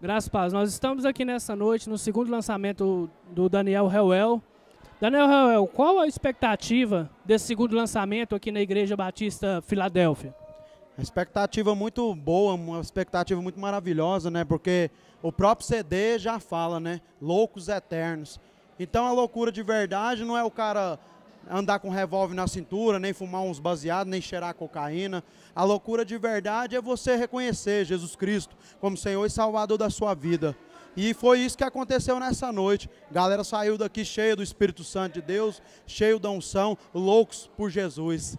Graças Paz, nós estamos aqui nessa noite no segundo lançamento do Daniel Reuel. Daniel Reuel, qual a expectativa desse segundo lançamento aqui na Igreja Batista Filadélfia? Uma expectativa muito boa, uma expectativa muito maravilhosa, né? Porque o próprio CD já fala, né? Loucos eternos. Então a loucura de verdade não é o cara andar com um revólver na cintura, nem fumar uns baseados, nem cheirar cocaína. A loucura de verdade é você reconhecer Jesus Cristo como Senhor e Salvador da sua vida. E foi isso que aconteceu nessa noite. A galera saiu daqui cheia do Espírito Santo de Deus, cheio da unção, loucos por Jesus.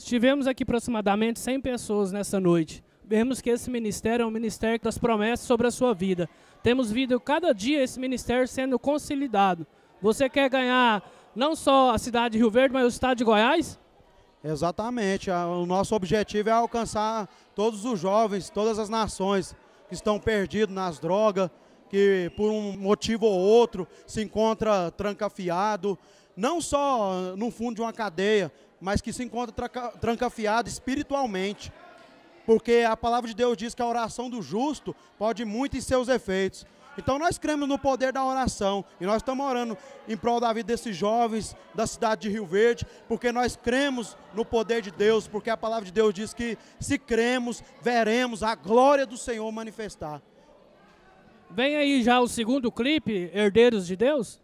Estivemos aqui aproximadamente 100 pessoas nessa noite. Vemos que esse ministério é um ministério das promessas sobre a sua vida. Temos visto cada dia esse ministério sendo consolidado. Você quer ganhar não só a cidade de Rio Verde, mas o estado de Goiás? Exatamente. O nosso objetivo é alcançar todos os jovens, todas as nações que estão perdidos nas drogas, que por um motivo ou outro se encontra trancafiado, não só no fundo de uma cadeia, mas que se encontra trancafiado espiritualmente. Porque a palavra de Deus diz que a oração do justo pode muito em seus efeitos. Então nós cremos no poder da oração e nós estamos orando em prol da vida desses jovens da cidade de Rio Verde, porque nós cremos no poder de Deus, porque a palavra de Deus diz que se cremos, veremos a glória do Senhor manifestar. Vem aí já o segundo clipe, Herdeiros de Deus.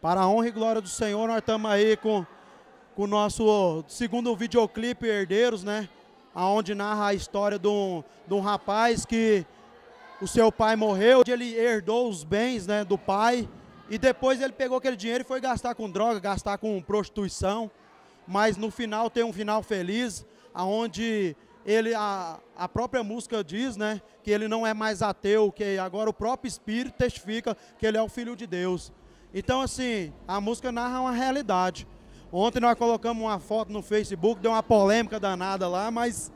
Para a honra e glória do Senhor, nós estamos aí com, o nosso segundo videoclipe, Herdeiros, né? Onde narra a história de um, de um rapaz que o seu pai morreu, ele herdou os bens né, do pai e depois ele pegou aquele dinheiro e foi gastar com droga, gastar com prostituição. Mas no final tem um final feliz, aonde ele a, a própria música diz, né, que ele não é mais ateu, que agora o próprio espírito testifica que ele é o filho de Deus. Então, assim, a música narra uma realidade. Ontem nós colocamos uma foto no Facebook, deu uma polêmica danada lá, mas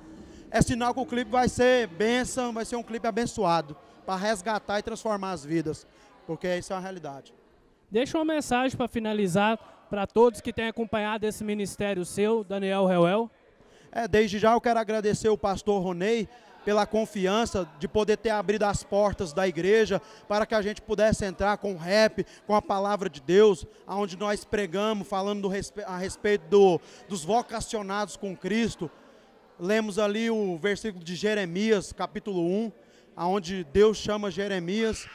é sinal que o clipe vai ser bênção, vai ser um clipe abençoado para resgatar e transformar as vidas, porque isso é uma realidade. Deixa uma mensagem para finalizar para todos que têm acompanhado esse ministério seu, Daniel Reuel. É, desde já eu quero agradecer o pastor Ronei pela confiança de poder ter abrido as portas da igreja para que a gente pudesse entrar com rap, com a palavra de Deus, aonde nós pregamos falando do, a respeito do, dos vocacionados com Cristo. Lemos ali o versículo de Jeremias, capítulo 1, aonde Deus chama Jeremias.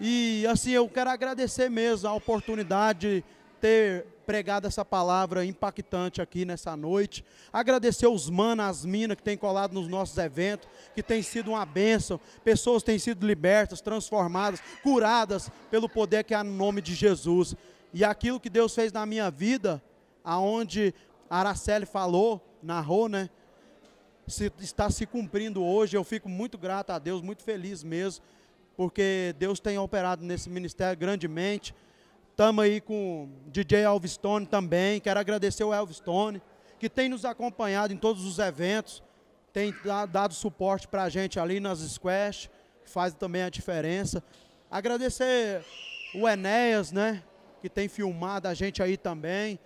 E assim, eu quero agradecer mesmo a oportunidade de ter pregado essa palavra impactante aqui nessa noite. Agradecer os manos, as minas que têm colado nos nossos eventos, que tem sido uma bênção. Pessoas têm sido libertas, transformadas, curadas pelo poder que há no nome de Jesus. E aquilo que Deus fez na minha vida, aonde Araceli falou, narrou, né? Se, está se cumprindo hoje. Eu fico muito grato a Deus, muito feliz mesmo, porque Deus tem operado nesse ministério grandemente. Estamos aí com o DJ Elvis Stone também. Quero agradecer o Elvis Stone, que tem nos acompanhado em todos os eventos, tem dado suporte para a gente ali nas Squash, que faz também a diferença. Agradecer o Enéas, né? Que tem filmado a gente aí também,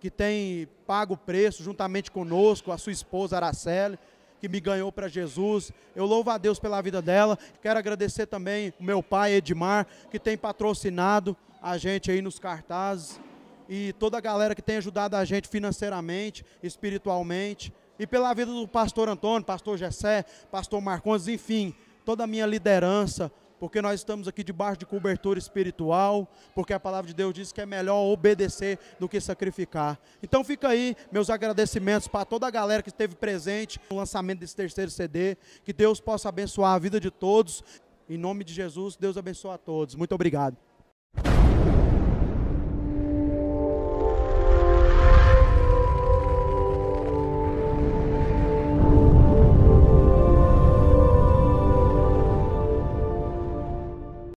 que tem pago o preço juntamente conosco, a sua esposa Araceli que me ganhou para Jesus. Eu louvo a Deus pela vida dela. Quero agradecer também o meu pai, Edmar, que tem patrocinado a gente aí nos cartazes. E toda a galera que tem ajudado a gente financeiramente, espiritualmente. E pela vida do pastor Antônio, pastor Gessé, pastor Marcones, enfim, toda a minha liderança, porque nós estamos aqui debaixo de cobertura espiritual, porque a palavra de Deus diz que é melhor obedecer do que sacrificar. Então fica aí meus agradecimentos para toda a galera que esteve presente no lançamento desse terceiro CD, que Deus possa abençoar a vida de todos. Em nome de Jesus, Deus abençoe a todos. Muito obrigado.